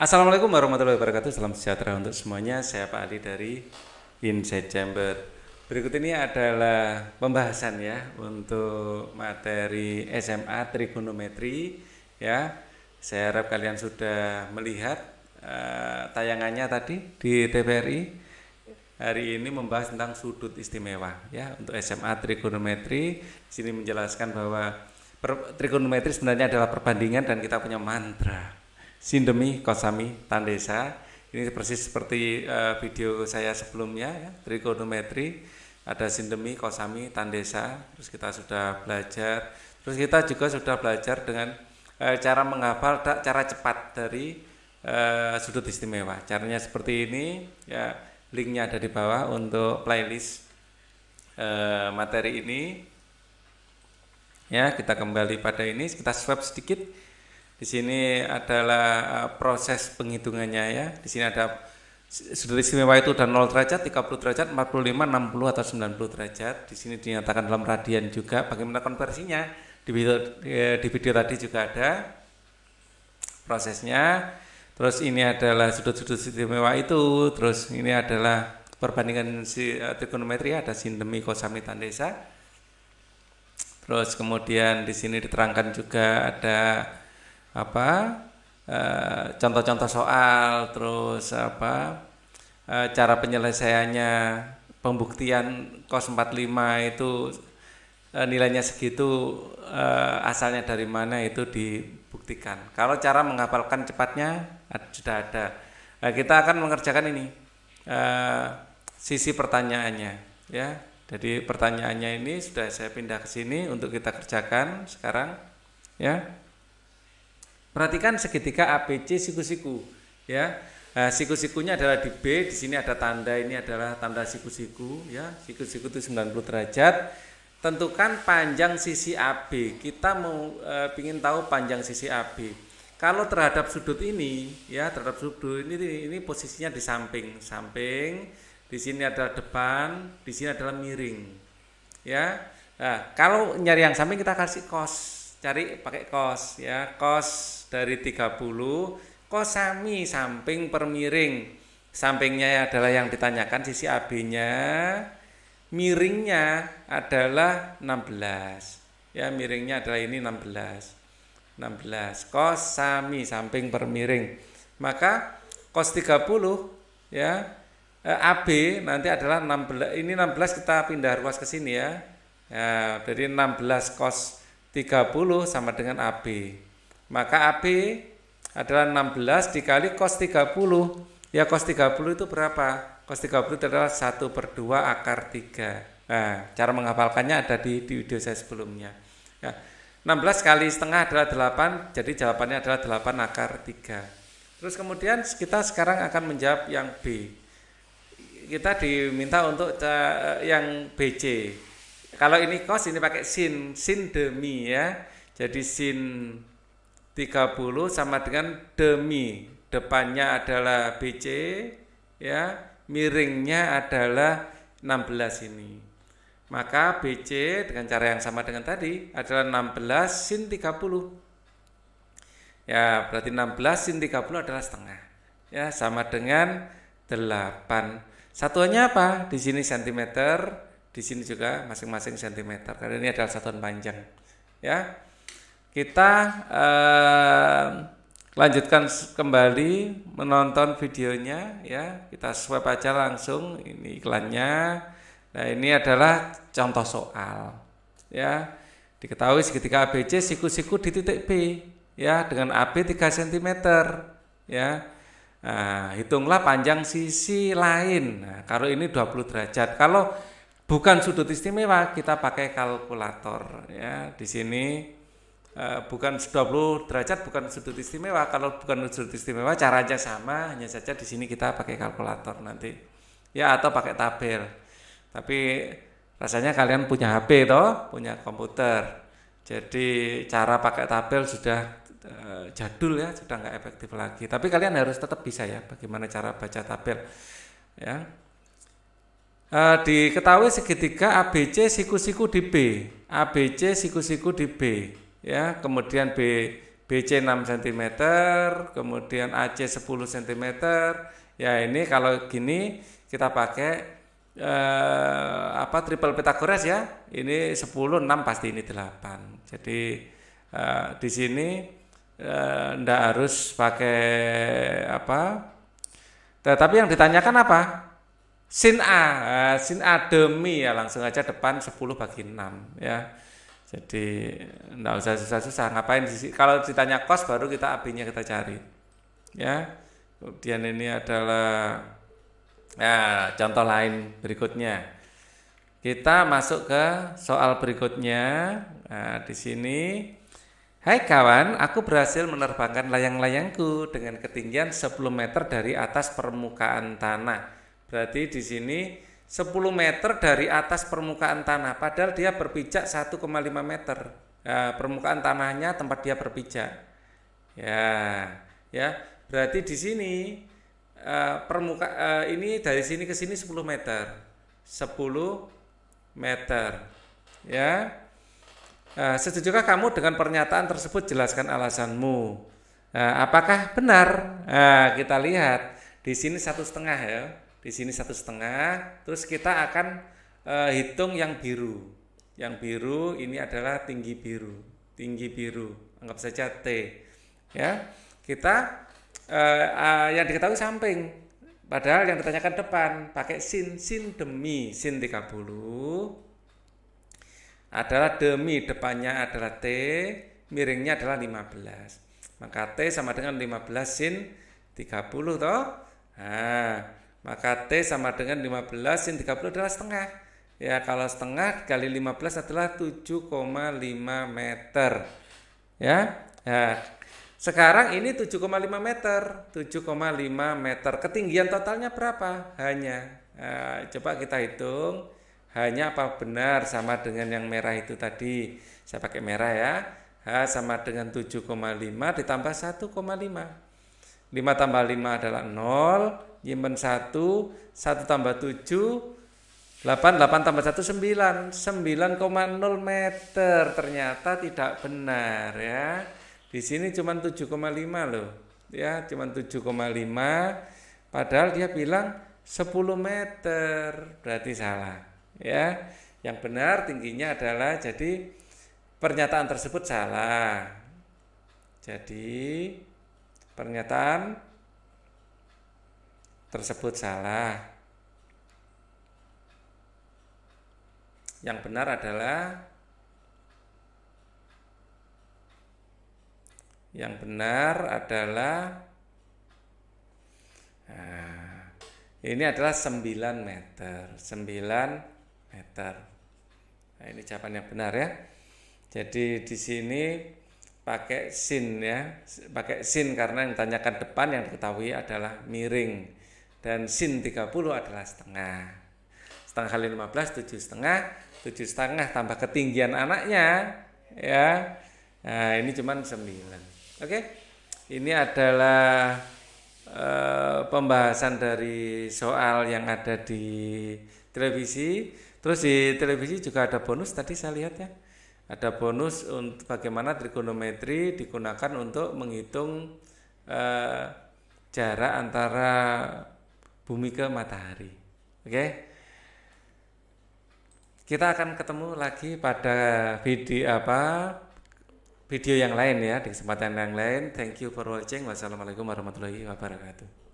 Assalamualaikum warahmatullahi wabarakatuh. Salam sejahtera untuk semuanya. Saya Pak Ali dari Inside Chamber. Berikut ini adalah pembahasan ya untuk materi SMA trigonometri ya. Saya harap kalian sudah melihat uh, tayangannya tadi di TVRI. Hari ini membahas tentang sudut istimewa ya untuk SMA trigonometri. sini menjelaskan bahwa trigonometri sebenarnya adalah perbandingan dan kita punya mantra Sindemi Kosami Tandesa. Ini persis seperti uh, video saya sebelumnya ya, trigonometri ada sindemi kosami tandesa terus kita sudah belajar terus kita juga sudah belajar dengan uh, cara menghafal cara cepat dari uh, sudut istimewa caranya seperti ini ya linknya ada di bawah untuk playlist uh, materi ini ya kita kembali pada ini kita swipe sedikit di sini adalah eh, proses penghitungannya ya. Di sini ada sudut istimewa itu dan 0 derajat, 30 derajat, 45, 60 atau 90 derajat. Di sini dinyatakan dalam radian juga bagaimana konversinya. Di video, di video tadi juga ada prosesnya. Terus ini adalah sudut-sudut istimewa itu, terus ini adalah perbandingan si, eh, trigonometri ada sindemi kosami tandesa. Terus kemudian di sini diterangkan juga ada apa eh, contoh-contoh uh, soal terus apa uh, cara penyelesaiannya pembuktian kos 45 itu uh, nilainya segitu asalnya dari mana itu dibuktikan kalau cara menghafalkan cepatnya sudah ada nah, kita akan mengerjakan ini sisi pertanyaannya ya jadi pertanyaannya ini sudah saya pindah ke sini untuk kita kerjakan sekarang ya Perhatikan segitiga ABC siku-siku, ya. Nah, siku-sikunya adalah di B, di sini ada tanda, ini adalah tanda siku-siku, ya. Siku-siku itu 90 derajat. Tentukan panjang sisi AB. Kita mau e, eh, ingin tahu panjang sisi AB. Kalau terhadap sudut ini, ya, terhadap sudut ini ini posisinya di samping, samping. Di sini adalah depan, di sini adalah miring. Ya. Nah, kalau nyari yang samping kita kasih kos, cari pakai kos, ya, kos dari 30 kosami samping permiring sampingnya adalah yang ditanyakan sisi AB-nya miringnya adalah 16 ya miringnya adalah ini 16 16 kosami samping permiring maka kos 30 ya eh, AB nanti adalah 16 ini 16 kita pindah ruas ke sini ya ya, jadi 16 kos 30 sama dengan AB. Maka AB adalah 16 dikali cos 30. Ya cos 30 itu berapa? Cos 30 itu adalah 1 per 2 akar 3. Nah, cara menghafalkannya ada di, di video saya sebelumnya. Ya, 16 kali setengah adalah 8, jadi jawabannya adalah 8 akar 3. Terus kemudian kita sekarang akan menjawab yang B. Kita diminta untuk eh, yang BC. Kalau ini cos ini pakai sin, sin demi ya. Jadi sin 30 sama dengan demi. Depannya adalah BC ya, miringnya adalah 16 ini. Maka BC dengan cara yang sama dengan tadi adalah 16 sin 30. Ya, berarti 16 sin 30 adalah setengah. Ya, sama dengan 8. Satuannya apa? Di sini cm di sini juga masing-masing cm Karena ini adalah satuan panjang. Ya. Kita eh, lanjutkan kembali menonton videonya ya. Kita swipe aja langsung ini iklannya. Nah, ini adalah contoh soal ya. Diketahui segitiga ABC siku-siku di titik B ya dengan AB 3 cm ya. Nah, hitunglah panjang sisi lain. Nah, kalau ini 20 derajat. Kalau bukan sudut istimewa, kita pakai kalkulator ya. Di sini Eh, bukan bukan 20 derajat bukan sudut istimewa kalau bukan sudut istimewa caranya sama hanya saja di sini kita pakai kalkulator nanti ya atau pakai tabel tapi rasanya kalian punya HP toh punya komputer jadi cara pakai tabel sudah uh, jadul ya sudah nggak efektif lagi tapi kalian harus tetap bisa ya bagaimana cara baca tabel ya Uh, diketahui segitiga ABC siku-siku di B ABC siku-siku di B ya kemudian B BC 6 cm, kemudian AC 10 cm. Ya ini kalau gini kita pakai eh, apa triple Pythagoras ya. Ini 10 6 pasti ini 8. Jadi eh, di sini eh, ndak harus pakai apa? Tetapi yang ditanyakan apa? Sin A, eh, sin A demi ya langsung aja depan 10 bagi 6 ya. Jadi enggak usah susah-susah ngapain sih? Kalau ditanya kos baru kita apinya kita cari. Ya. Kemudian ini adalah ya contoh lain berikutnya. Kita masuk ke soal berikutnya. Nah, di sini Hai kawan, aku berhasil menerbangkan layang-layangku dengan ketinggian 10 meter dari atas permukaan tanah. Berarti di sini 10 meter dari atas permukaan tanah padahal dia berpijak 1,5 meter ya, permukaan tanahnya tempat dia berpijak ya ya berarti di sini uh, permuka uh, ini dari sini ke sini 10 meter 10 meter ya uh, setujukah kamu dengan pernyataan tersebut jelaskan alasanmu uh, apakah benar uh, kita lihat di sini satu setengah ya di sini satu setengah terus kita akan e, hitung yang biru yang biru ini adalah tinggi biru tinggi biru anggap saja t ya kita e, e, yang diketahui samping padahal yang ditanyakan depan pakai sin sin demi sin 30 adalah demi depannya adalah t miringnya adalah 15 maka t sama dengan 15 sin 30 toh nah maka T sama dengan 15 sin 30 adalah setengah. Ya, kalau setengah kali 15 adalah 7,5 meter. Ya. ya sekarang ini 7,5 meter. 7,5 meter. Ketinggian totalnya berapa? Hanya nah, coba kita hitung. Hanya apa benar sama dengan yang merah itu tadi. Saya pakai merah ya. H sama dengan 7,5 ditambah 1,5. 5 tambah 5 adalah 0 nyimpen 1, 1 tambah 7, 8, 8 tambah 1, 9. 9,0 meter ternyata tidak benar ya. Di sini cuma 7,5 loh. Ya, cuma 7,5. Padahal dia bilang 10 meter. Berarti salah. Ya. Yang benar tingginya adalah jadi pernyataan tersebut salah. Jadi pernyataan tersebut salah. Yang benar adalah yang benar adalah nah, ini adalah 9 meter 9 meter nah, ini jawaban yang benar ya jadi di sini pakai sin ya pakai sin karena yang ditanyakan depan yang diketahui adalah miring dan sin 30 adalah setengah setengah kali 15 7 setengah 7 setengah tambah ketinggian anaknya ya nah ini cuman 9 oke ini adalah uh, pembahasan dari soal yang ada di televisi terus di televisi juga ada bonus tadi saya lihat ya ada bonus untuk bagaimana trigonometri digunakan untuk menghitung uh, jarak antara bumi ke matahari. Oke. Kita akan ketemu lagi pada video apa? Video yang lain ya, di kesempatan yang lain. Thank you for watching. Wassalamualaikum warahmatullahi wabarakatuh.